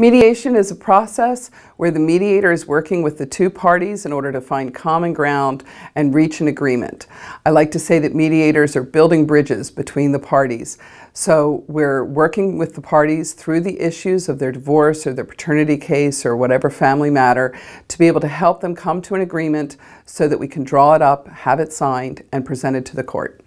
Mediation is a process where the mediator is working with the two parties in order to find common ground and reach an agreement. I like to say that mediators are building bridges between the parties. So we're working with the parties through the issues of their divorce or their paternity case or whatever family matter to be able to help them come to an agreement so that we can draw it up, have it signed, and presented to the court.